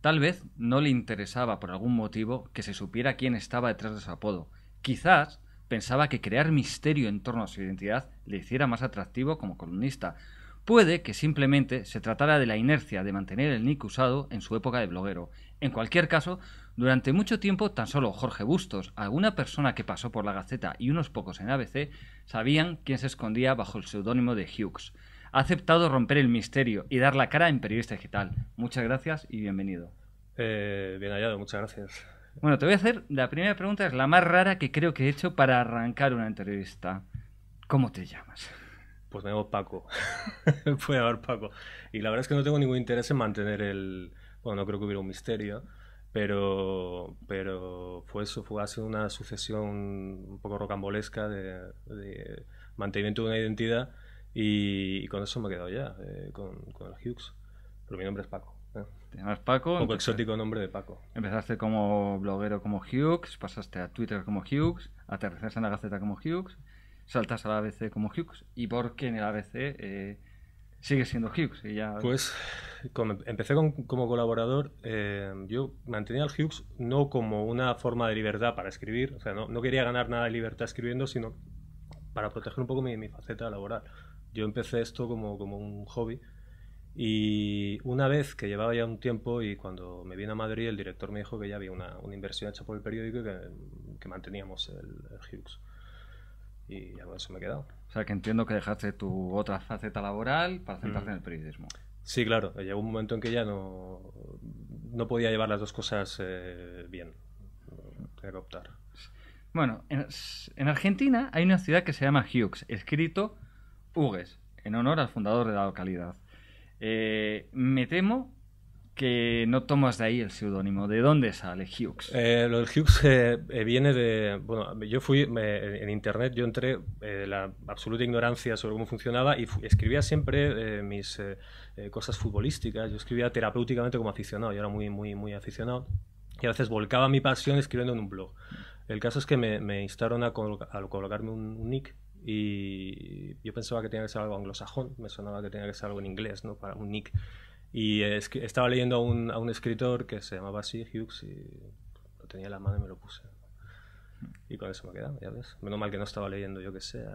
Tal vez no le interesaba por algún motivo que se supiera quién estaba detrás de su apodo. Quizás pensaba que crear misterio en torno a su identidad le hiciera más atractivo como columnista. Puede que simplemente se tratara de la inercia de mantener el nick usado en su época de bloguero. En cualquier caso, durante mucho tiempo tan solo Jorge Bustos, alguna persona que pasó por la Gaceta y unos pocos en ABC sabían quién se escondía bajo el seudónimo de Hughes ha aceptado romper el misterio y dar la cara en Periodista Digital. Muchas gracias y bienvenido. Eh, bien hallado, muchas gracias. Bueno, te voy a hacer la primera pregunta, es la más rara que creo que he hecho para arrancar una entrevista. ¿Cómo te llamas? Pues me llamo Paco. Puede haber Paco. Y la verdad es que no tengo ningún interés en mantener el. Bueno, no creo que hubiera un misterio, pero, pero fue eso, fue, ha una sucesión un poco rocambolesca de, de mantenimiento de una identidad y, con eso me he quedado ya, eh, con, el Hughes. Pero mi nombre es Paco. ¿eh? Te Paco. Un poco exótico nombre de Paco. Empezaste como bloguero como Hughes, pasaste a Twitter como Hughes, aterrizaste en la Gaceta como Hughes, saltas al ABC como Hughes. ¿Y por qué en el ABC eh, sigues siendo Hughes? Y ya... Pues empecé como colaborador. Eh, yo mantenía el Hughes no como una forma de libertad para escribir, o sea, no, quería ganar nada de libertad escribiendo, sino para proteger un poco mi faceta laboral yo empecé esto como, como un hobby. Y una vez que llevaba ya un tiempo y cuando me vine a Madrid, el director me dijo que ya había una, una inversión hecha por el periódico y que, manteníamos el, Hughes. Y ya con eso me he quedado. O sea, que entiendo que dejaste tu otra faceta laboral para centrarte mm. en el periodismo. Sí, claro. Llegó un momento en que ya no, no podía llevar las dos cosas eh, bien. Tenía que optar. Bueno, en, en Argentina hay una ciudad que se llama Hughes, escrito Hugues, en honor al fundador de la localidad. Eh, me temo que no tomas de ahí el seudónimo. ¿De dónde sale Hughes? Eh, lo del Hughes eh, viene de... Bueno, yo fui en Internet, yo entré de la absoluta ignorancia sobre cómo funcionaba y escribía siempre mis cosas futbolísticas. Yo escribía terapéuticamente como aficionado, yo era muy, muy, muy aficionado. Y a veces volcaba mi pasión escribiendo en un blog. El caso es que me, instaron a, a colocarme un nick y yo pensaba que tenía que ser algo anglosajón, me sonaba que tenía que ser algo en inglés, ¿no? Para un nick. Y es que estaba leyendo a un, a un escritor que se llamaba así, Hughes, y lo tenía en la mano y me lo puse. Y con eso me quedaba, ya ves. Menos mal que no estaba leyendo, yo que sé,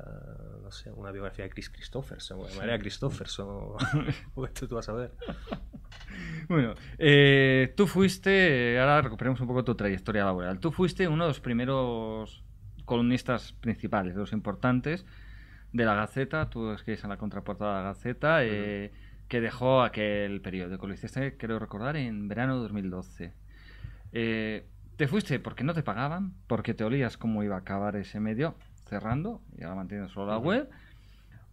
no sé, una biografía de Chris Christopher o de María Christopherson, o, esto tú vas a ver. Bueno, eh, tú fuiste, ahora recuperemos un poco tu trayectoria laboral, tú fuiste uno de los primeros columnistas principales, de los importantes de la Gaceta, tú escribes en la contraportada de la Gaceta, eh, que dejó aquel periódico. Lo hiciste, creo recordar, en verano de 2012. Eh, te fuiste porque no te pagaban, porque te olías cómo iba a acabar ese medio cerrando, y ahora mantiene solo la web,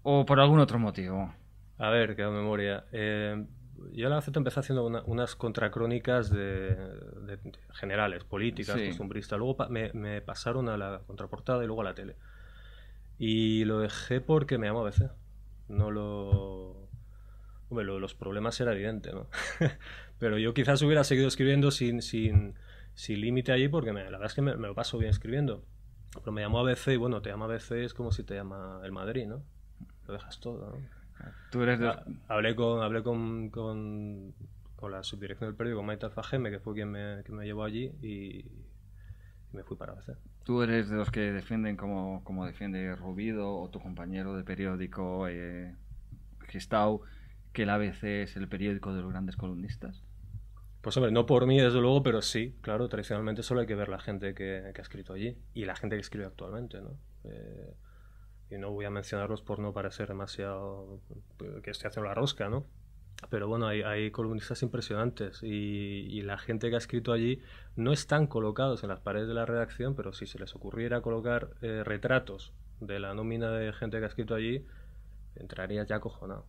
o por algún otro motivo. A ver, que memoria. Eh, yo la vez empecé haciendo unas contracrónicas de, de, generales, políticas, costumbristas. Luego me, me, pasaron a la contraportada y luego a la tele. Y lo dejé porque me amo a veces. No lo... Hombre, los problemas eran evidente, ¿no? Pero yo quizás hubiera seguido escribiendo sin, sin, sin límite allí porque la verdad es que me, lo paso bien escribiendo. Pero me llamó a veces y bueno, te llama a veces es como si te llama el Madrid, ¿no? Lo dejas todo, ¿no? Tú eres ah, Hablé con, hablé con, con, la subdirección del periódico, con Maite que fue quien me, me llevó allí y, me fui para hacer. Tú eres de los que defienden como, como defiende Rubido o tu compañero de periódico eh, que el ABC es el periódico de los grandes columnistas. Pues hombre, no por mí desde luego, pero sí, claro, tradicionalmente solo hay que ver la gente que, ha escrito allí y la gente que escribe actualmente, ¿no? Eh, y no voy a mencionarlos por no parecer demasiado que esté haciendo la rosca, ¿no? Pero bueno, hay, columnistas impresionantes y, la gente que ha escrito allí no están colocados en las paredes de la redacción, pero si se les ocurriera colocar eh, retratos de la nómina de gente que ha escrito allí, entraría ya cojonado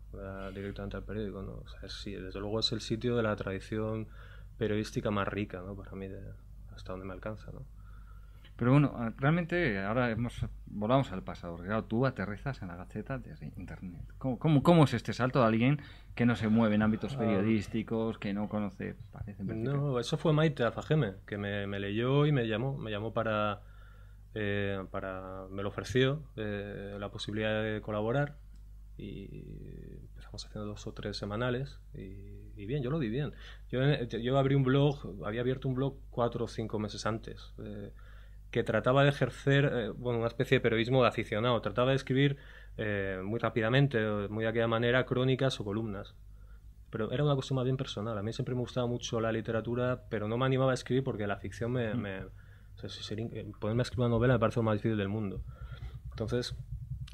directamente al periódico. ¿no? O sea, sí, desde luego es el sitio de la tradición periodística más rica, ¿no? Para mí, hasta donde me alcanza, ¿no? Pero bueno, ah, realmente ahora hemos, volvamos al pasado. tú aterrizas en la Gaceta desde Internet. ¿Cómo, es este salto de alguien que no se mueve en ámbitos ah. periodísticos, que no conoce? no, eso fue Maite Alfajeme, que me, leyó y me llamó, me llamó para... Eh, me lo ofreció eh, la posibilidad de colaborar y empezamos haciendo dos o tres semanales y, bien, yo lo di bien. Yo, eh, yo abrí un blog, había abierto un blog cuatro o cinco meses antes. Eh, que trataba de ejercer eh, bueno, una especie de periodismo de aficionado. Trataba de escribir eh, muy rápidamente, muy de aquella manera, crónicas o columnas. Pero era una costumbre más bien personal. A mí siempre me gustaba mucho la literatura, pero no me animaba a escribir porque la ficción me... Mm. ponerme a escribir una novela me parece lo más difícil del mundo. Entonces,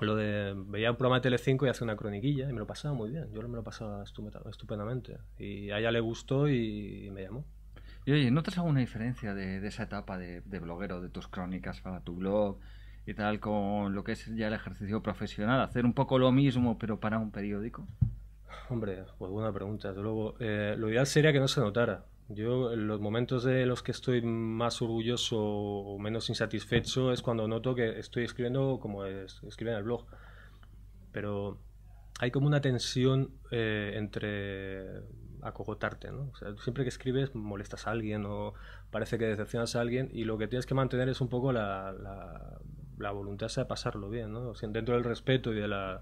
lo de veía un programa de Tele5 y hacía una croniquilla y me lo pasaba muy bien. Yo me lo pasaba estupendamente. Y a ella le gustó y me llamó. Y oye, ¿notas alguna diferencia de, esa etapa de, bloguero, de tus crónicas para tu blog y tal, con lo que es ya el ejercicio profesional? Hacer un poco lo mismo, pero para un periódico. Hombre, pues buena pregunta. luego, eh, lo ideal sería que no se notara. Yo, en los momentos de los que estoy más orgulloso o menos insatisfecho es cuando noto que estoy escribiendo como escribe en el blog. Pero hay como una tensión eh, entre acogotarte, ¿no? O sea, siempre que escribes molestas a alguien o parece que decepcionas a alguien y lo que tienes que mantener es un poco la, voluntad de pasarlo bien, ¿no? dentro del respeto y de la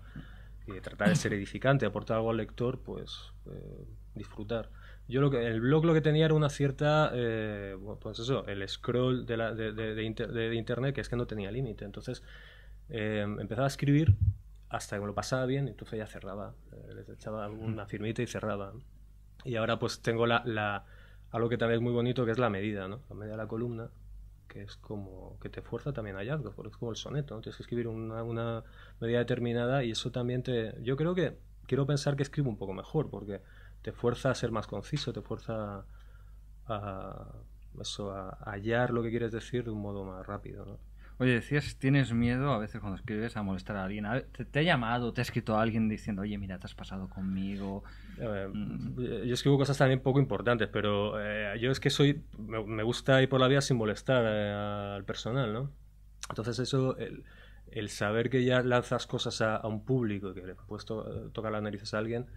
tratar de ser edificante, aportar algo al lector, pues eh, disfrutar. Yo lo que el blog lo que tenía era una cierta, eh, pues eso, el scroll de, internet que es que no tenía límite, entonces em, empezaba a escribir hasta que me lo pasaba bien, entonces ya cerraba, eh, les echaba una firmita y cerraba. Y ahora pues tengo la, la, algo que también es muy bonito, que es la medida, ¿no? La medida de la columna, que es como que te fuerza también a hallar, porque es como el soneto, Tienes que escribir una, medida determinada y eso también te... Yo creo que quiero pensar que escribo un poco mejor, porque te fuerza a ser más conciso, te fuerza a, a, eso, a hallar lo que quieres decir de un modo más rápido, ¿no? Oye, decías, tienes miedo a veces cuando escribes a molestar a alguien. ¿Te, ha llamado, te ha escrito a alguien diciendo, oye, mira, te has pasado conmigo? Mm. Yo escribo cosas también poco importantes, pero eh, yo es que soy, me, gusta ir por la vía sin molestar eh, al personal, ¿no? Entonces eso, el, saber que ya lanzas cosas a, un público, que le toca la tocar las narices a alguien,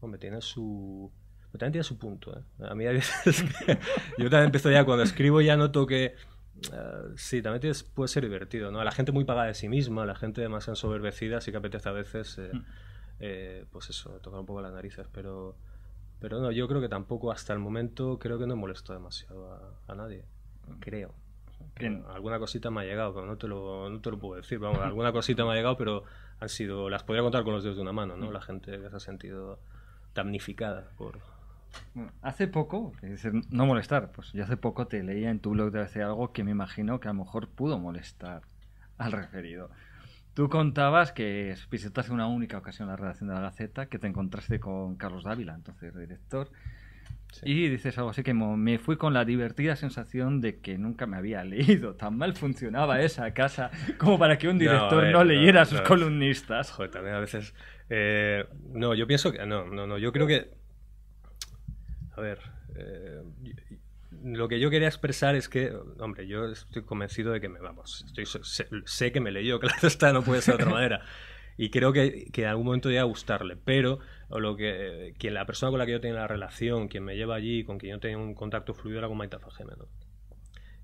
hombre, tiene su... tiene su punto, ¿eh? A mí a veces... yo también empiezo ya, cuando escribo ya noto que eh, sí, también puede ser divertido, ¿no? La gente muy pagada de sí misma, la gente demasiado soberbecida, sí que apetece a veces, eh, mm. eh, pues eso, tocar un poco las narices, pero, pero no, yo creo que tampoco hasta el momento creo que no molesto demasiado a, nadie, mm. creo. Alguna cosita me ha llegado, pero no te lo, no puedo decir. alguna cosita me ha llegado, pero han sido, las podría contar con los dedos de una mano, ¿no? Mm. La gente que se ha sentido damnificada por, hace poco, es no molestar, pues yo hace poco te leía en tu blog de hace algo que me imagino que a lo mejor pudo molestar al referido. Tú contabas que visitaste una única ocasión la redacción de la Gaceta, que te encontraste con Carlos Dávila, entonces director, y dices algo así que me fui con la divertida sensación de que nunca me había leído. Tan mal funcionaba esa casa como para que un director no, leyera a sus columnistas. Joder, a veces... Eh, no, yo pienso que... No, no, no, yo creo que a ver, eh, lo que yo quería expresar es que, hombre, yo estoy convencido de que me, vamos, sé, que me leyó, claro está, no puede ser de otra manera. Y creo que, que en algún momento iba a gustarle, pero lo que, la persona con la que yo tenía la relación, quien me lleva allí, con quien yo tenía un contacto fluido era con Maita Fajeme,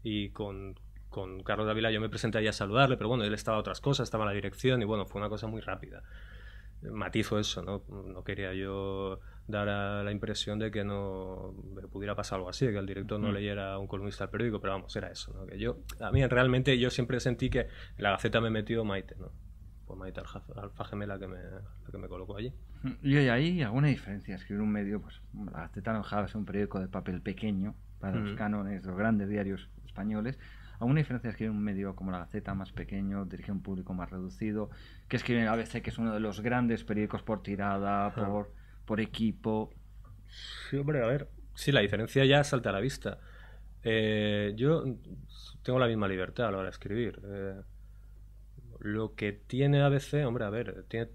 Y con, con Carlos Dávila yo me presenté allí a saludarle, pero bueno, él estaba a otras cosas, estaba en la dirección y bueno, fue una cosa muy rápida. Matizo eso, ¿no? No quería yo dar la impresión de que no pudiera pasar algo así, de que el director no mm. leyera un columnista al periódico, pero vamos, era eso. ¿no? Que yo, a mí realmente yo siempre sentí que en la Gaceta me metió Maite, ¿no? Pues Maite Alfa Gemela que me, que me colocó allí. Y ahí hay alguna diferencia. Escribir un medio, pues la Gaceta no es un periódico de papel pequeño para los cánones, los grandes diarios españoles. ¿Alguna diferencia escribir un medio como la Gaceta más pequeño, dirige un público más reducido, que escribe a veces que es uno de los grandes periódicos por tirada, por por equipo. Sí, hombre, a ver. Sí, la diferencia ya salta a la vista. Eh, yo tengo la misma libertad a la hora de escribir. Eh, lo que tiene ABC, hombre, a ver, tiene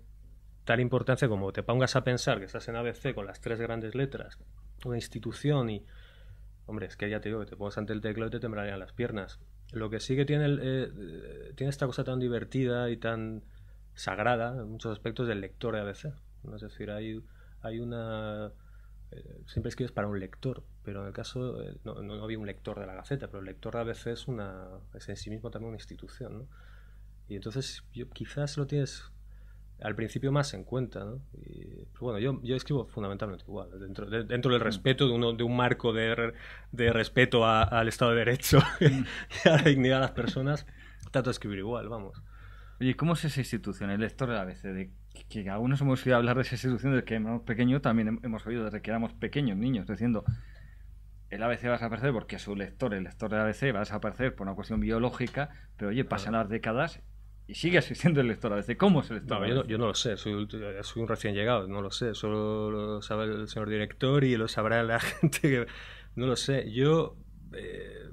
tal importancia como te pongas a pensar que estás en ABC con las tres grandes letras, una institución y... Hombre, es que ya te digo que te pones ante el teclado y te temblarían las piernas. Lo que sí que tiene, eh, tiene esta cosa tan divertida y tan sagrada en muchos aspectos del lector de ABC. ¿no? Es decir, hay hay una eh, siempre escribes para un lector, pero en el caso eh, no, no, había un lector de la Gaceta, pero el lector a veces es, una, en sí mismo también una institución. ¿no? Y entonces yo, quizás lo tienes al principio más en cuenta. ¿no? Y, bueno, yo, yo, escribo fundamentalmente igual, dentro, dentro del mm. respeto de, uno, de un marco de, de respeto al Estado de Derecho mm. y a la dignidad de las personas, trato de escribir igual, vamos. Oye, ¿cómo es esa institución? El lector a veces de que algunos hemos oído hablar de esa institución desde que éramos pequeños, también hemos oído desde que éramos pequeños, niños, diciendo el ABC va a desaparecer porque su lector, el lector del ABC, va a desaparecer por una cuestión biológica, pero oye, pasan las décadas y sigue existiendo el lector ABC. ¿Cómo es el lector yo, no, lo sé, soy, eh, soy, un recién llegado, no lo sé, solo lo sabe el señor director y lo sabrá la gente que... No lo sé, yo... Eh,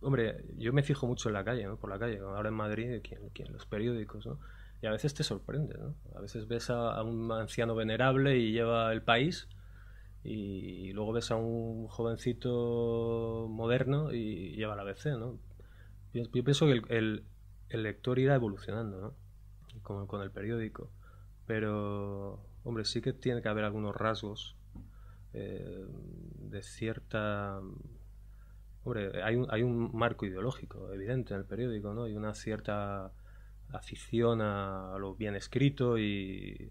hombre, yo me fijo mucho en la calle, ¿no? por la calle, ahora en Madrid, quién en los periódicos, ¿no? Y a veces te sorprende, ¿no? A veces ves a, un anciano venerable y lleva el país y, luego ves a un jovencito moderno y lleva la ABC, ¿no? Yo, pienso que el, lector irá evolucionando, ¿no? Con, con el periódico. Pero, hombre, sí que tiene que haber algunos rasgos eh, de cierta... Hombre, hay un, hay un marco ideológico evidente en el periódico, ¿no? Y una cierta afición a lo bien escrito y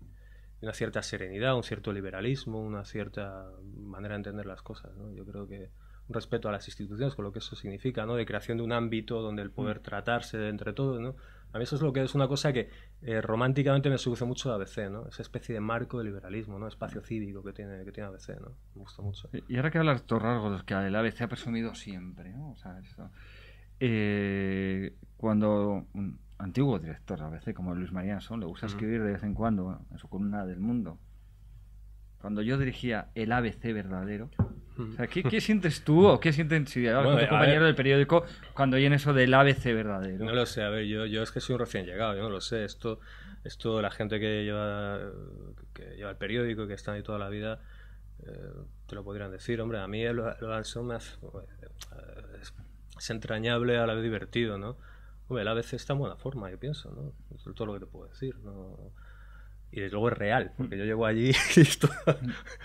una cierta serenidad, un cierto liberalismo, una cierta manera de entender las cosas. Yo creo que un respeto a las instituciones, con lo que eso significa, ¿no? de creación de un ámbito donde el poder mm. tratarse entre todos. ¿no? A mí eso es lo que es una cosa que eh, románticamente me seduce mucho a ABC, ¿no? Esa especie de marco de liberalismo, ¿no? Espacio mm. cívico que tiene, que tiene ABC, ¿no? Me gusta mucho. Y ahora que hablas de estos rasgos que el ABC ha presumido siempre, ¿no? O sea, eh, cuando antiguo director, a veces como Luis María Son, le gusta escribir de vez en cuando en su columna del mundo. Cuando yo dirigía el ABC verdadero, ¿qué, sientes tú qué sientes si, compañero del periódico cuando oyen eso del ABC verdadero? No lo sé, a ver, yo, yo es que soy un recién llegado, yo no lo sé. Esto, esto la gente que lleva, que el periódico, que está ahí toda la vida, eh, te lo podrían decir. Hombre, a mí el lo me pues, eh, es entrañable a la vez divertido, ¿no? Hombre, el ABC está en buena forma, yo pienso, ¿no? Eso es todo lo que te puedo decir. ¿no? Y desde luego es real, porque yo llego allí y esto...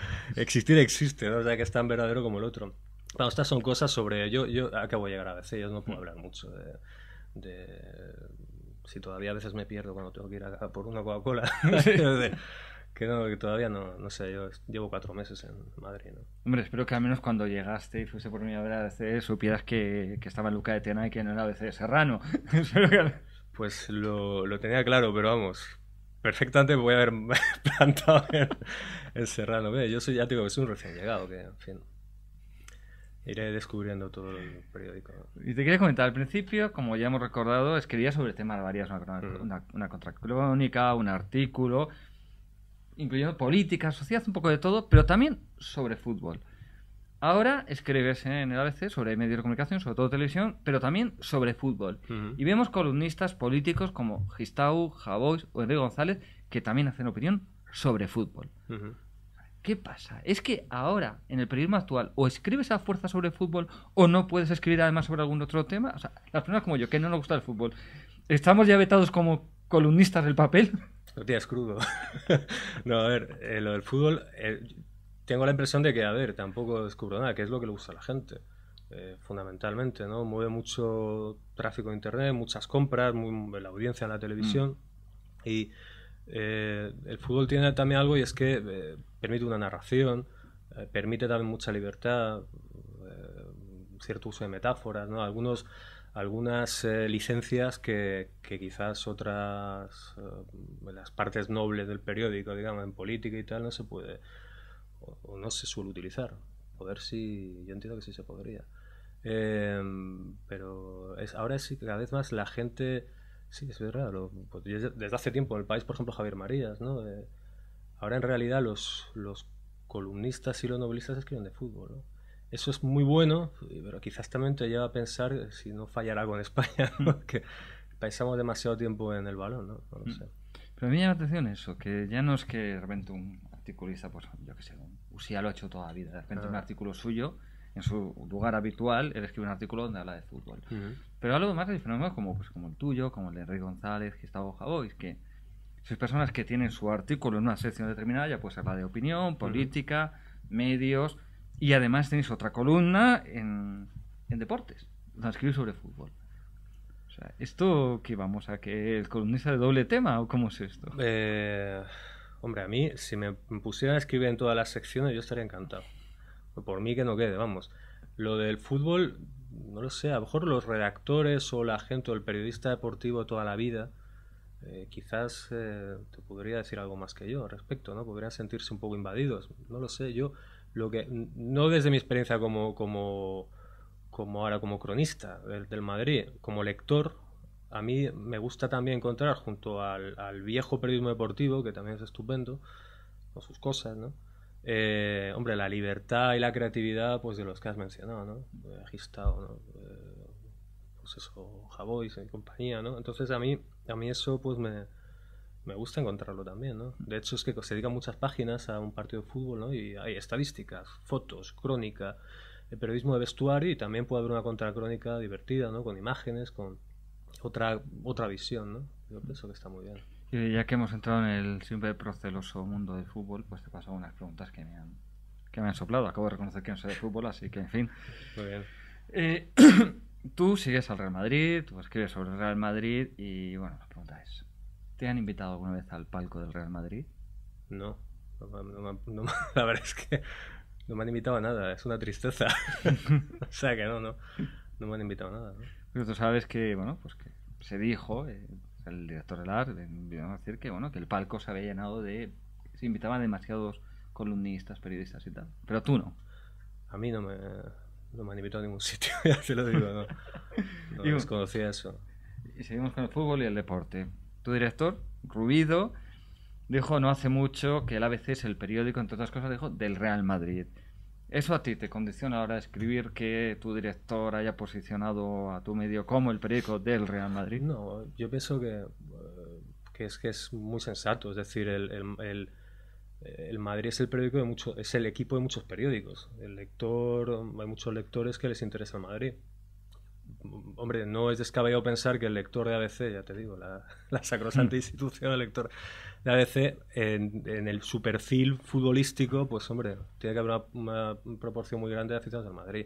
existir existe, ¿no? O sea, que es tan verdadero como el otro. Bueno, estas son cosas sobre... Yo, yo acabo de llegar a ABC, yo no puedo hablar mucho de, de... Si todavía a veces me pierdo cuando tengo que ir a, por una Coca-Cola. que no, que todavía no, no sé, yo llevo cuatro meses en Madrid, ¿no? Hombre, espero que al menos cuando llegaste y fuese por mi ver a ABC supieras que, que estaba Luca de Tena y que no era de Serrano. pues lo, lo, tenía claro, pero vamos, perfectamente voy a haber plantado en, Serrano. yo soy, ya te digo, que soy un recién llegado, que en fin iré descubriendo todo el periódico. Y te quería comentar, al principio, como ya hemos recordado, escribía sobre temas varias, una, una, una, contracrónica, un artículo, incluyendo política, sociedad, un poco de todo, pero también sobre fútbol. Ahora escribes en el ABC sobre medios de comunicación, sobre todo televisión, pero también sobre fútbol. Y vemos columnistas políticos como Gistau, Javois o Enrique González que también hacen opinión sobre fútbol. ¿Qué pasa? Es que ahora, en el periodismo actual, o escribes a fuerza sobre fútbol o no puedes escribir además sobre algún otro tema. O sea, las personas como yo, que no nos gusta el fútbol, estamos ya vetados como columnistas del papel. Lo tienes crudo. no, a ver, eh, lo del fútbol, eh, tengo la impresión de que, a ver, tampoco descubro nada, que es lo que le gusta a la gente, eh, fundamentalmente, ¿no? Mueve mucho tráfico de internet, muchas compras, muy, la audiencia en la televisión mm. y el fútbol tiene también algo y es que permite una narración, permite también mucha libertad, cierto uso de metáforas, ¿no? Algunos algunas eh, licencias que, quizás otras eh, las partes nobles del periódico, digamos, en política y tal, no se puede o, no se suele utilizar. Poder sí, yo entiendo que sí se podría. Eh, pero es, ahora es cada vez más la gente, sí, es verdad, pues, desde hace tiempo en el país, por ejemplo, Javier Marías, ¿no? ahora en realidad los, los columnistas y los novelistas escriben de fútbol, eso es muy bueno, eh, pero quizás también te lleva a pensar eh, si no fallará en España, que pensamos demasiado tiempo en el balón, ¿no? Mm. Pero mí me llama la atención eso, que ya no es que de repente un articulista, pues yo qué sé, Usía lo ha hecho toda la vida, de repente un ah. artículo suyo, en su lugar habitual, él escribe un artículo donde habla de fútbol. Pero algo más de fenómenos como, pues, como el tuyo, como el de Enrique González, Gustavo es que son personas que tienen su artículo en una sección determinada, ya pues ser la de opinión, política, medios y además tenéis otra columna en, en deportes, donde sobre fútbol. O sea, ¿esto qué vamos a que el columnista de doble tema o cómo es esto? Eh, hombre, a mí, si me pusieran a escribir en todas las secciones, yo estaría encantado. Por mí que no quede, vamos. Lo del fútbol, no lo sé, a lo mejor los redactores o la gente o el periodista deportivo toda la vida, eh, quizás eh, te podría decir algo más que yo al respecto, ¿no? Podrían sentirse un poco invadidos, no lo sé, yo lo que no desde mi experiencia como como como ahora como cronista del, Madrid, como lector, a mí me gusta también encontrar junto al, viejo periodismo deportivo, que también es estupendo, con sus cosas, ¿no? Eh, hombre, la libertad y la creatividad, pues de los que has mencionado, ¿no? Eh, eh, pues eso, Javois y compañía, ¿no? Entonces a mí, a mí eso, pues me, me gusta encontrarlo también, ¿no? De hecho, es que se dedican muchas páginas a un partido de fútbol, ¿no? Y hay estadísticas, fotos, crónica, el eh, periodismo de vestuario y también puede haber una contracrónica divertida, ¿no? Con imágenes, con otra, otra visión, ¿no? Yo pienso que está muy bien. Y ya que hemos entrado en el siempre proceloso mundo del fútbol, pues te paso unas preguntas que me han, que me han soplado. Acabo de reconocer que no soy de fútbol, así que, en fin. Muy bien. Eh, tú sigues al Real Madrid, tú escribes sobre el Real Madrid y, bueno, la pregunta es... ¿Te han invitado alguna vez al palco del Real Madrid? No, la verdad es que no me han invitado a nada, es una tristeza. o sea que no, no, no me han invitado a nada. Pero tú sabes que, bueno, pues que se dijo, eh, el director del AR decir que, bueno, que el palco se había llenado de... se invitaban demasiados columnistas, periodistas y tal. Pero tú no. A mí no me, han invitado a ningún sitio, ya te lo digo, no, no desconocía eso. Y seguimos con el fútbol y el deporte. Tu director, Rubido, dijo no hace mucho que el ABC es el periódico, entre otras cosas, del Real Madrid. ¿Eso a ti te condiciona ahora a escribir que tu director haya posicionado a tu medio como el periódico del Real Madrid? No, yo pienso que, eh, que es, que es muy sensato. Es decir, el, Madrid es el periódico de mucho, es el equipo de muchos periódicos. El lector, hay muchos lectores que les interesa el Madrid hombre, no es descabellado pensar que el lector de ABC, ya te digo, la, sacrosanta hmm. institución del lector de ABC, en, el, su perfil futbolístico, pues hombre, tiene que haber una, proporción muy grande de aficionados al Madrid.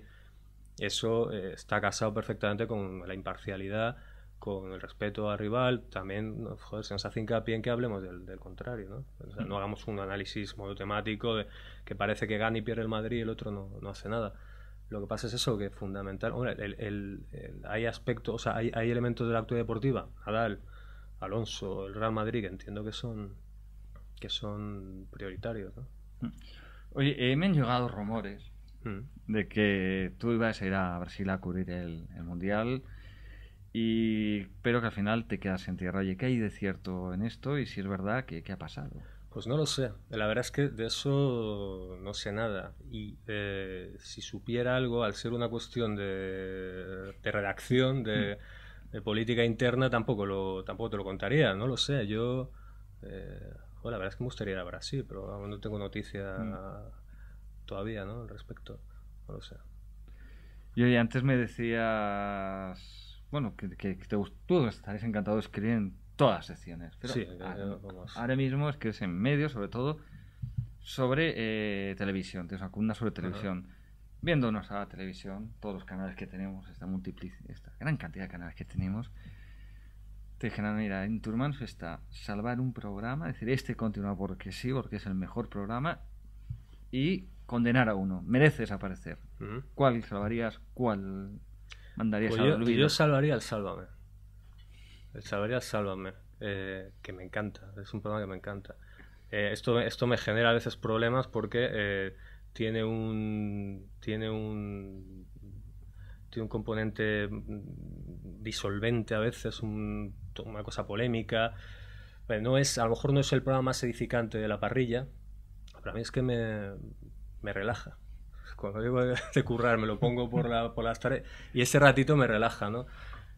Eso eh, está casado perfectamente con la imparcialidad, con el respeto al rival, también joder, se nos hace hincapié en que hablemos del, contrario, ¿no? Hmm. no hagamos un análisis monotemático de que parece que gana y pierde el Madrid y el otro no hace nada. Lo que pasa es eso, que es fundamental. Hombre, hay aspectos, o hay, elementos de la actividad deportiva, Nadal, Alonso, el Real Madrid, que entiendo que son, que son prioritarios. Mm. Oye, eh, me han llegado rumores mm. de que tú ibas a ir a Brasil a cubrir el, Mundial, y, pero que al final te quedas en tierra. Oye, ¿qué hay de cierto en esto? Y si es verdad, ¿qué, qué ha pasado? Pues no lo sé. La verdad es que de eso no sé nada. Y eh, si supiera algo, al ser una cuestión de, redacción, de, política interna, tampoco, lo, tampoco te lo contaría. No lo sé. Yo. Eh, la verdad es que me gustaría ir a Brasil, pero no tengo noticia mm. todavía ¿no? al respecto. No lo sé. Y antes me decías. Bueno, que, te, gustó, estarías encantado de escribir en todas las secciones. Pero eh, eh, ahora, mismo es que es en medio, sobre todo, sobre eh, televisión. Tienes una sobre televisión. Viéndonos a la televisión, todos los canales que tenemos, esta, esta gran cantidad de canales que tenemos, te generan, mira, en tu está salvar un programa, decir, este continúa porque sí, porque es el mejor programa, y condenar a uno. Merece desaparecer. ¿Cuál salvarías? ¿Cuál mandarías pues a yo, yo salvaría el Sálvame. El Salvaría Sálvame, eh, que me encanta, es un programa que me encanta. Eh, esto, esto me genera a veces problemas porque eh, tiene un tiene un tiene un componente disolvente a veces, una cosa polémica. Pero no es, a lo mejor no es el programa más edificante de la parrilla, pero a mí es que me, me relaja cuando digo de currar, me lo pongo por, la, por las tareas y ese ratito me relaja, ¿no?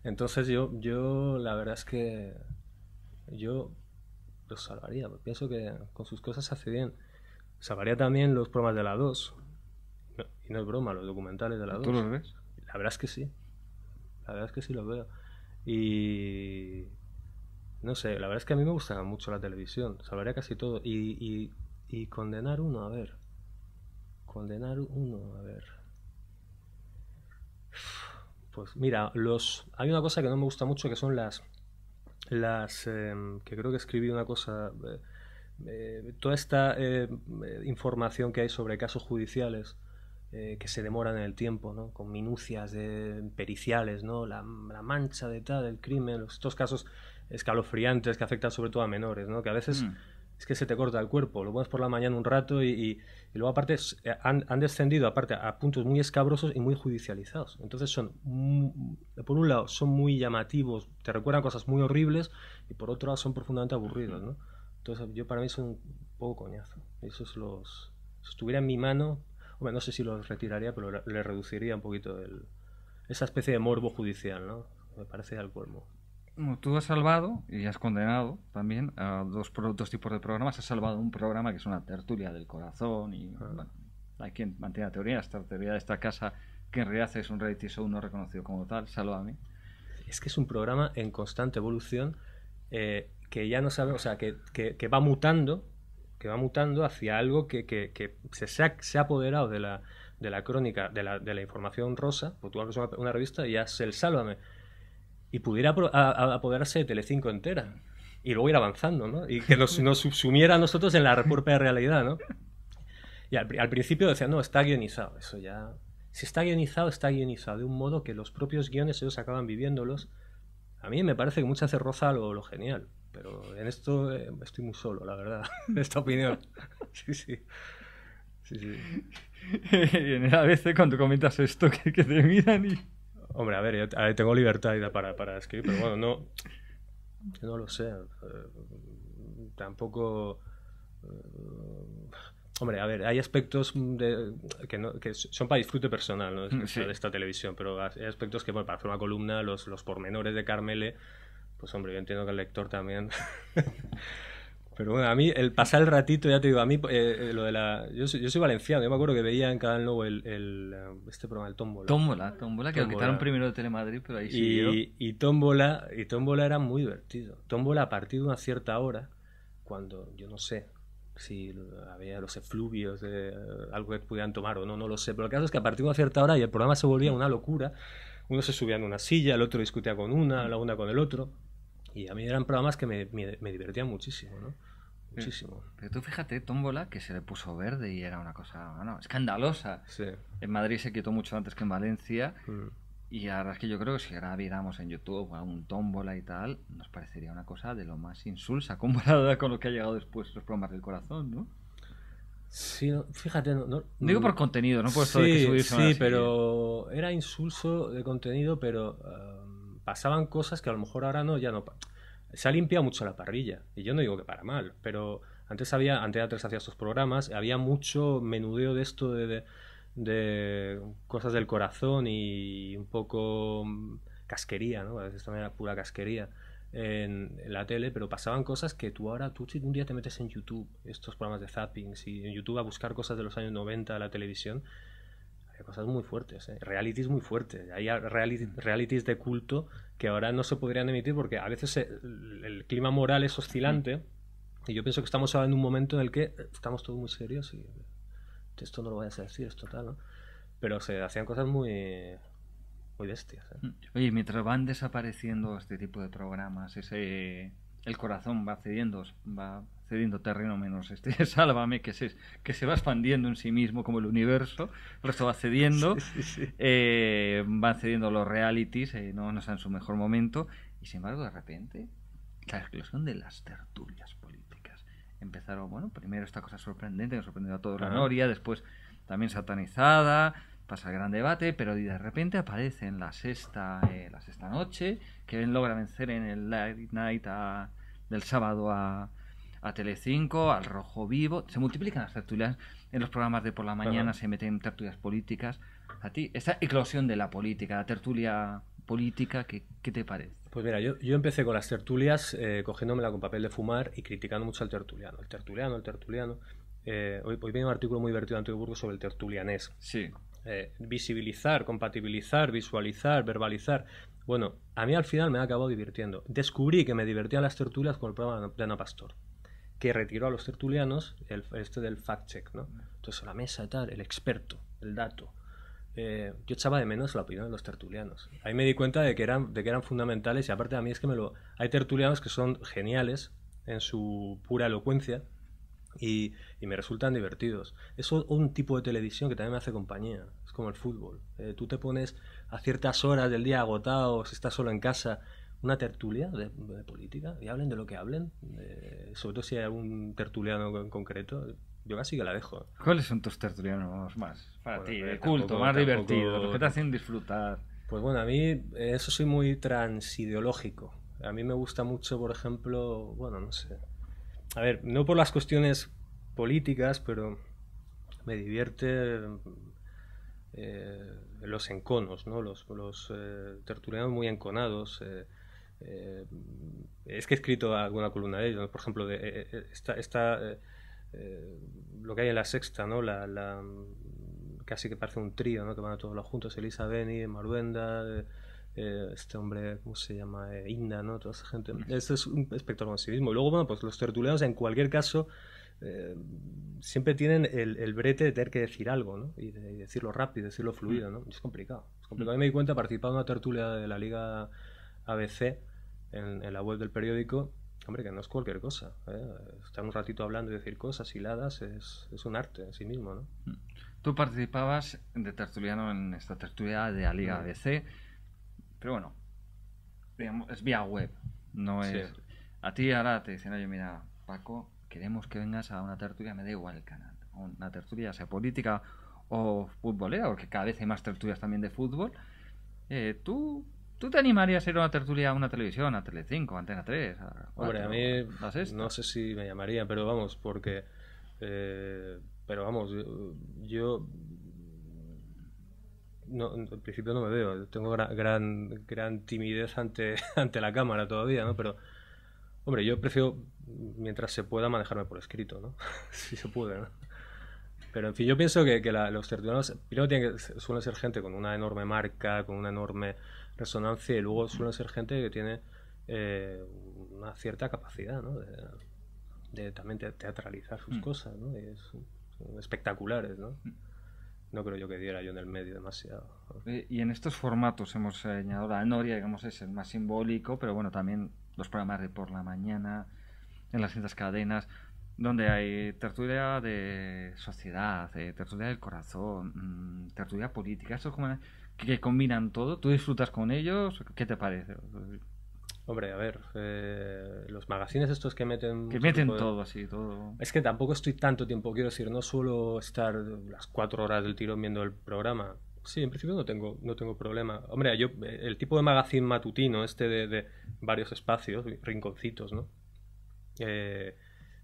Entonces yo, yo la verdad es que yo los salvaría, pienso que con sus cosas se hace bien. Salvaría también los programas de la 2. y no es broma, los documentales de la 2. La verdad es que sí. La verdad es que sí los veo. Y no sé, la verdad es que a mí me gusta mucho la televisión, salvaría casi todo. Y, y, condenar uno, a ver. Condenar uno, a ver. Pues mira, los, hay una cosa que no me gusta mucho que son las, las em, que creo que escribí una cosa, eh, eh, toda esta eh, información que hay sobre casos judiciales que se demoran en el tiempo, ¿no? con minucias de periciales, ¿no? la, mancha de tal, del crimen, estos casos escalofriantes que afectan sobre todo a menores, ¿no? que a veces... Mm es que se te corta el cuerpo, lo pones por la mañana un rato y, luego aparte eh, han, descendido aparte a puntos muy escabrosos y muy judicializados. Entonces son, por un lado, son muy llamativos, te recuerdan cosas muy horribles y por otro lado son profundamente aburridos, ¿no? Entonces yo para mí son un poco coñazo. Esos los, si estuviera en mi mano, no sé si los retiraría, pero le reduciría un poquito esa especie de morbo judicial, ¿no? Me parece al cuervo tú has salvado y has condenado también a dos, tipos de programas. Has salvado un programa que es una tertulia del corazón y ah. hay quien mantiene la teoría, esta teoría de esta casa que en realidad es un reality show no reconocido como tal, Sálvame. Es que es un programa en constante evolución eh, que ya no sabe o sea, que, va mutando, que va mutando hacia algo que, se, se, ha, apoderado de la, crónica, de la, información rosa, porque tú abres una, una revista y ya es el Sálvame y pudiera apoderarse de Telecinco entera y luego ir avanzando, ¿no? Y que nos, nos subsumiera a nosotros en la propia realidad, ¿no? Y al, principio decían, no, está guionizado, eso ya... Si está guionizado, está guionizado, de un modo que los propios guiones ellos acaban viviéndolos. A mí me parece que mucha veces lo, genial, pero en esto eh, estoy muy solo, la verdad, en esta opinión. Sí, sí. Sí, sí. en cuando comentas esto, que, que te miran y... Hombre, a ver, tengo libertad para, escribir, pero bueno, no. No lo sé. Eh, tampoco. Eh, hombre, a ver, hay aspectos que, no, que, son para disfrute personal ¿no? Mm, de esta televisión, pero hay aspectos que, bueno, para hacer una columna, los, los pormenores de Carmele, pues hombre, yo entiendo que el lector también. Pero bueno, a mí el pasar el ratito, ya te digo, a mí eh, eh, lo de la... Yo soy, valenciano, yo me acuerdo que veía en Cada Nuevo el, eh, este programa, el Tómbola. Tómbola, que lo quitaron primero de Telemadrid, pero ahí sí. Y, y, Tómbola, y era muy divertido. Tómbola a partir de una cierta hora, cuando yo no sé si había los efluvios de algo que pudieran tomar o no, no lo sé. Pero el caso es que a partir de una cierta hora y el programa se volvía una locura. Uno se subía en una silla, el otro discutía con una, la una con el otro. Y a mí eran programas que me, divertían muchísimo, ¿no? Muchísimo. Pero, tú fíjate, Tómbola, que se le puso verde y era una cosa bueno, escandalosa. Sí. En Madrid se quitó mucho antes que en Valencia. Mm. Y la verdad es que yo creo que si ahora viéramos en YouTube un tómbola y tal, nos parecería una cosa de lo más insulsa comparada con lo que ha llegado después los programas del corazón, ¿no? Sí, fíjate. No, Digo por contenido, no por sí, de que Sí, pero era insulso de contenido, pero. Um, pasaban cosas que a lo mejor ahora no, ya no. Se ha limpiado mucho la parrilla, y yo no digo que para mal, pero antes había, antes de hacía estos programas, había mucho menudeo de esto de, de, cosas del corazón y un poco mm, casquería, ¿no? A veces también era pura casquería en, la tele, pero pasaban cosas que tú ahora, tú un día te metes en YouTube, estos programas de zapping, y en YouTube a buscar cosas de los años 90 a la televisión, cosas muy fuertes, ¿eh? realities muy fuertes. Hay mm. realities de culto que ahora no se podrían emitir porque a veces el, clima moral es oscilante. Mm. Y yo pienso que estamos ahora en un momento en el que estamos todos muy serios y esto no lo vayas a decir, esto tal, ¿no? Pero se hacían cosas muy, muy bestias. ¿eh? Mm. Oye, mientras van desapareciendo este tipo de programas, ese el corazón va cediendo, va cediendo terreno menos este Sálvame, que se, que se va expandiendo en sí mismo como el universo, el resto va cediendo, eh, van cediendo los realities, eh, no, no en su mejor momento, y sin embargo de repente la explosión de las tertulias políticas. Empezaron, bueno, primero esta cosa sorprendente, que sorprendió a todos la noria, después también satanizada, pasa el gran debate, pero de repente aparece en la sexta, eh, la noche, que logra vencer en el late Night del sábado a a Telecinco, al Rojo Vivo, se multiplican las tertulias en los programas de por la mañana, se meten tertulias políticas. A ti, esta eclosión de la política, la tertulia política, ¿qué, qué te parece? Pues mira, yo, yo empecé con las tertulias eh, cogiéndomela con papel de fumar y criticando mucho al tertuliano, el tertuliano, el tertuliano. Eh, hoy, hoy viene un artículo muy divertido de Antonio Burgos sobre el tertulianés. Sí. Eh, visibilizar, compatibilizar, visualizar, verbalizar. Bueno, a mí al final me ha acabado divirtiendo. Descubrí que me divertían las tertulias con el programa de Ana Pastor que retiró a los tertulianos el, este del fact-check, ¿no? Entonces, la mesa, y tal, el experto, el dato. Eh, yo echaba de menos la opinión de los tertulianos. Ahí me di cuenta de que eran, de que eran fundamentales y aparte a mí es que me lo... Hay tertulianos que son geniales en su pura elocuencia y, me resultan divertidos. Es un tipo de televisión que también me hace compañía. Es como el fútbol. Eh, tú te pones a ciertas horas del día agotado, si estás solo en casa una tertulia de, política y hablen de lo que hablen, sobre todo si hay algún tertuliano en concreto. Yo casi que la dejo. ¿Cuáles son tus tertulianos más para ti? Eh, culto, más divertido, los que te hacen disfrutar. Pues bueno, a mí eso soy muy transideológico. A mí me gusta mucho, por ejemplo, bueno, no sé. A ver, no por las cuestiones políticas, pero me divierte eh, los enconos, ¿no? Los, eh, tertulianos muy enconados. Eh, es que he escrito alguna columna de ellos, por ejemplo, de, eh, eh, esta, lo que hay en la sexta, ¿no? La, casi que parece un trío, ¿no? Que van a todos los juntos, Elisa Beni, Maruenda, este hombre, ¿cómo se llama? Inda, ¿no? Toda esa gente. Mm. esto es un espectro en sí mismo. Y luego, bueno, pues los tertulianos, en cualquier caso, siempre tienen el, brete de tener que decir algo, ¿no? Y, decirlo rápido, decirlo fluido, mm. ¿no? es complicado. Es complicado. A mm. me di cuenta, participando en una tertulia de la Liga ABC en, en la web del periódico, hombre, que no es cualquier cosa. ¿eh? Estar un ratito hablando y decir cosas hiladas es, es un arte en sí mismo. ¿no? Mm. Tú participabas de tertuliano en esta tertulia de la Liga ABC, mm. pero bueno, es vía web, no es... A ti ahora te dicen, oye, mira, Paco, queremos que vengas a una tertulia, me da igual el canal, una tertulia sea política o futbolera, porque cada vez hay más tertulias también de fútbol. Eh, tú ¿Tú te animarías a ir a una tertulia a una televisión, a Telecinco, a Antena 3? Hombre, a mí no sé si me llamaría, pero vamos, porque... Eh, pero vamos, yo... no, en principio no me veo, tengo gran, gran, timidez ante, ante la cámara todavía, ¿no? Pero, hombre, yo prefiero, mientras se pueda, manejarme por escrito, ¿no? si se puede, ¿no? Pero en fin, yo pienso que, los tertulianos primero tienen que, suelen ser gente con una enorme marca, con una enorme resonancia y luego suelen ser gente que tiene eh, una cierta capacidad de, también teatralizar sus mm. cosas, espectaculares, ¿no? Mm. No creo yo que diera yo en el medio demasiado. Eh, y en estos formatos hemos añadido la Noria, digamos, es el más simbólico, pero bueno, también los programas de por la mañana, en las distintas cadenas, donde hay tertulia de sociedad, eh, tertulia del corazón, mm, tertulia política, eso es como que combinan todo. ¿Tú disfrutas con ellos? ¿Qué te parece? Hombre, a ver, eh, los magazines estos que meten... Que meten todo, así, todo. Es que tampoco estoy tanto tiempo, quiero decir, no suelo estar las cuatro horas del tirón viendo el programa. Sí, en principio no tengo, no tengo problema. Hombre, yo, eh, el tipo de magazine matutino, este de, de varios espacios, rinconcitos, ¿no? Eh,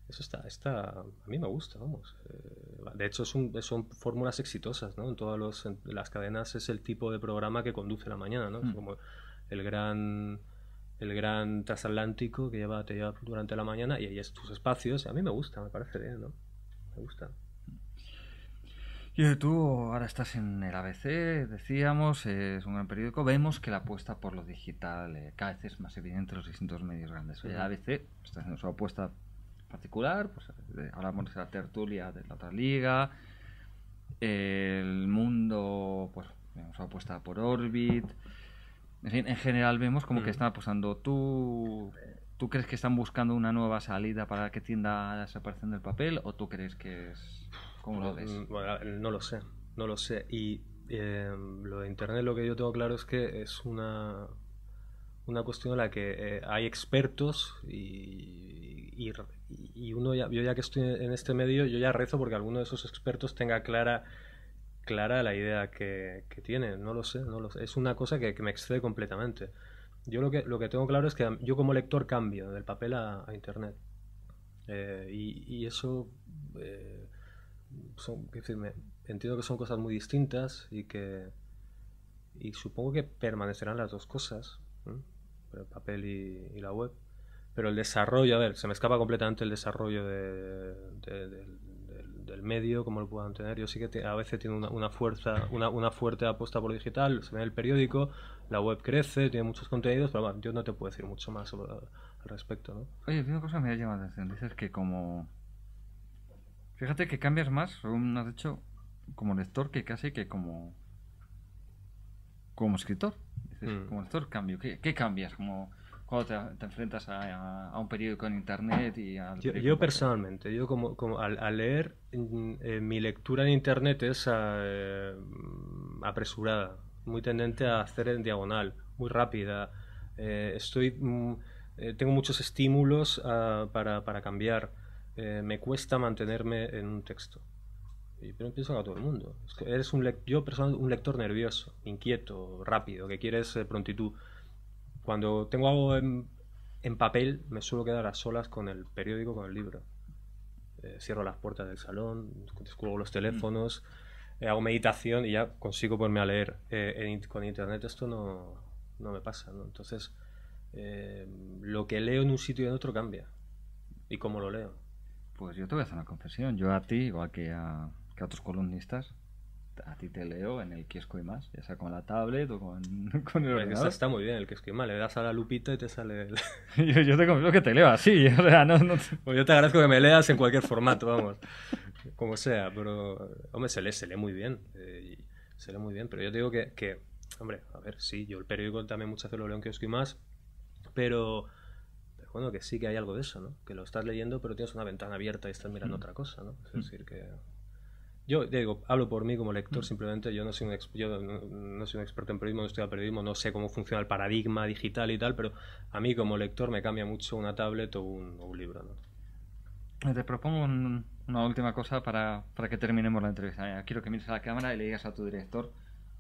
eso está, está, a mí me gusta, vamos. Eh, de hecho, son, fórmulas exitosas, ¿no? En todas las cadenas es el tipo de programa que conduce la mañana, ¿no? Mm. como el gran, el gran transatlántico que lleva, te lleva durante la mañana y ahí es tus espacios. A mí me gusta, me parece bien, ¿no? Me gusta. Y tú ahora estás en el ABC, decíamos, es un gran periódico. Vemos que la apuesta por lo digital eh, cada vez es más evidente en los distintos medios grandes. el ABC está haciendo su apuesta particular, hablamos pues, de la tertulia de la otra liga, el mundo, pues vemos apuesta por Orbit. En, general vemos como que están apostando. ¿Tú, ¿Tú crees que están buscando una nueva salida para que tienda la desaparición del papel? ¿O tú crees que es.? ¿Cómo lo mm, ves? Mm, no lo sé, no lo sé. Y em, lo de Internet, lo que yo tengo claro es que es una, una cuestión en la que eh, hay expertos y, y uno ya, yo ya que estoy en este medio, yo ya rezo porque alguno de esos expertos tenga clara clara la idea que, tiene, no lo sé, no lo sé. es una cosa que, me excede completamente. Yo lo que, lo que tengo claro es que yo como lector cambio del papel a, Internet. Eh, y, eso, eh, entiendo que son cosas muy distintas y que y supongo que permanecerán las dos cosas, el papel y la web. Pero el desarrollo, a ver, se me escapa completamente el desarrollo de, del medio, como lo puedan tener. Yo sí que a veces tiene una, fuerza, una, fuerte apuesta por digital, se ve en el periódico, la web crece, tiene muchos contenidos, pero bueno, yo no te puedo decir mucho más al respecto, ¿no? Oye, una cosa me ha llamado la atención, dices que como... Fíjate que cambias más, según has dicho, como lector que casi que como... Como escritor. Mm. como lector cambio. ¿Qué, qué cambias? Como cuando te, enfrentas a, un periódico en internet y yo, personalmente yo como, al, leer mm, eh, mi lectura en internet es ah, eh, apresurada muy tendente a hacer en diagonal muy rápida eh, estoy mm, tengo muchos estímulos ah, para, para, cambiar me cuesta mantenerme en un texto pero pienso a todo el mundo. Es que eres un, yo, un lector nervioso, inquieto, rápido, que quiere ser prontitud. Cuando tengo algo en, papel, me suelo quedar a solas con el periódico, con el libro. Eh, cierro las puertas del salón, descuelgo los teléfonos, mm. eh, hago meditación y ya consigo ponerme a leer. Eh, con internet esto no, me pasa, Entonces, lo que leo en un sitio y en otro cambia. ¿Y cómo lo leo? Pues yo te voy a hacer una confesión. Yo a ti, igual a, que a otros columnistas, a ti te leo en el kiosco y más, ya sea con la tablet o con, el ordenador. Está, muy bien el kiosco y más, le das a la lupita y te sale el... yo, te confío que te leo así, o sea, no, yo te agradezco que me leas en cualquier formato, vamos, como sea, pero, hombre, se lee, se lee muy bien, eh, se lee muy bien, pero yo te digo que, hombre, a ver, sí, yo el periódico también muchas veces lo leo en kiosco y más, pero bueno, que sí que hay algo de eso, ¿no? Que lo estás leyendo, pero tienes una ventana abierta y estás mirando mm. otra cosa, ¿no? Es mm. decir, que yo digo, hablo por mí como lector, mm. simplemente yo no soy un, experto en periodismo, no estoy al periodismo, no sé cómo funciona el paradigma digital y tal, pero a mí como lector me cambia mucho una tablet o un, libro. Eh, te propongo una última cosa para, que terminemos la entrevista. quiero que mires a la cámara y le digas a tu director,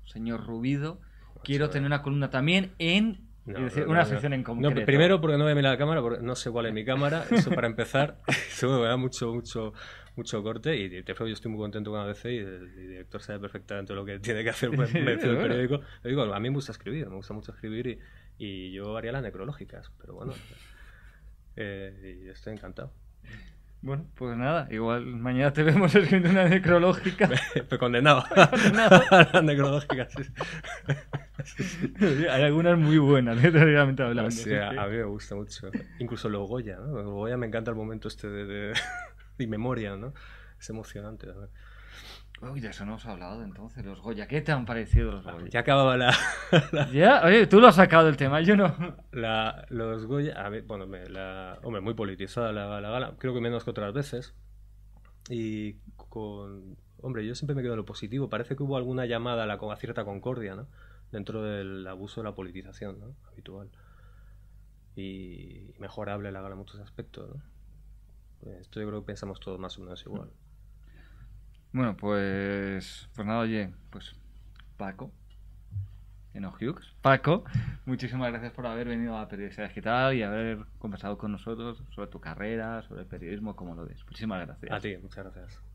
señor Rubido, quiero tener una columna también en una sección en concreto. primero porque no voy a la cámara, porque no sé cuál es mi cámara. Eso para empezar, eso me da mucho, mucho, mucho corte. Y te yo estoy muy contento con ABC y el, director sabe perfectamente lo que tiene que hacer periódico. digo, a mí me gusta escribir, me gusta mucho escribir y, yo haría las necrológicas, pero bueno, eh, y estoy encantado. Bueno, pues nada, igual mañana te vemos escribiendo una necrológica. Me, pues condenado. condenado. Hay algunas muy buenas, literalmente hablando. Pues a mí me gusta mucho. Incluso los Goya, ¿no? Goya me encanta el momento este de, de, memoria, ¿no? Es emocionante. ¿no? Uy, de eso no hemos hablado entonces, los Goya. ¿Qué te han parecido los ah, Goya? Ya acababa la... Ya, oye, tú lo has sacado el tema, yo no. La, los Goya, a ver, bueno, la, hombre, muy politizada la, gala, creo que menos que otras veces. Y con... Hombre, yo siempre me quedo en lo positivo. Parece que hubo alguna llamada la con a cierta concordia, ¿no? dentro del abuso de la politización ¿no? habitual. Y mejorable la gala en muchos aspectos. ¿no? Pues esto yo creo que pensamos todos más o menos igual. Bueno, pues, pues nada, oye, pues Paco, en Hughes. Paco, muchísimas gracias por haber venido a Periodista Digital y haber conversado con nosotros sobre tu carrera, sobre el periodismo, como lo ves. Muchísimas gracias. A ti, muchas gracias.